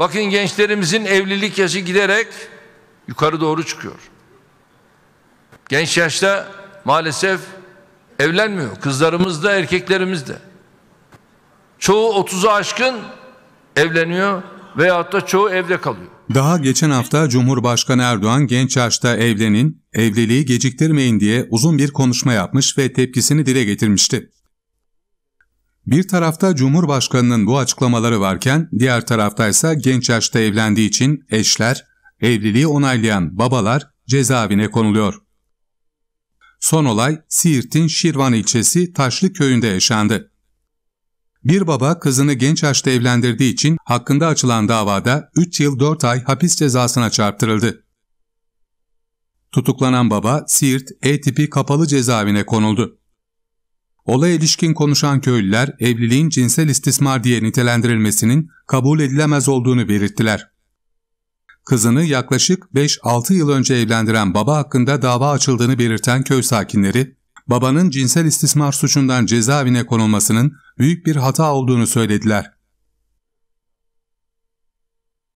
Bakın gençlerimizin evlilik yaşı giderek yukarı doğru çıkıyor. Genç yaşta maalesef evlenmiyor. Kızlarımız da erkeklerimiz de. Çoğu 30'u aşkın evleniyor veyahut da çoğu evde kalıyor. Daha geçen hafta Cumhurbaşkanı Erdoğan genç yaşta evlenin, evliliği geciktirmeyin diye uzun bir konuşma yapmış ve tepkisini dile getirmişti. Bir tarafta Cumhurbaşkanı'nın bu açıklamaları varken diğer tarafta ise genç yaşta evlendiği için eşler, evliliği onaylayan babalar cezaevine konuluyor. Son olay Siirt'in Şirvan ilçesi Taşlı köyünde yaşandı. Bir baba kızını genç yaşta evlendirdiği için hakkında açılan davada 3 yıl 4 ay hapis cezasına çarptırıldı. Tutuklanan baba Siirt E tipi kapalı cezaevine konuldu. Olaya ilişkin konuşan köylüler evliliğin cinsel istismar diye nitelendirilmesinin kabul edilemez olduğunu belirttiler. Kızını yaklaşık 5-6 yıl önce evlendiren baba hakkında dava açıldığını belirten köy sakinleri, babanın cinsel istismar suçundan cezaevine konulmasının büyük bir hata olduğunu söylediler.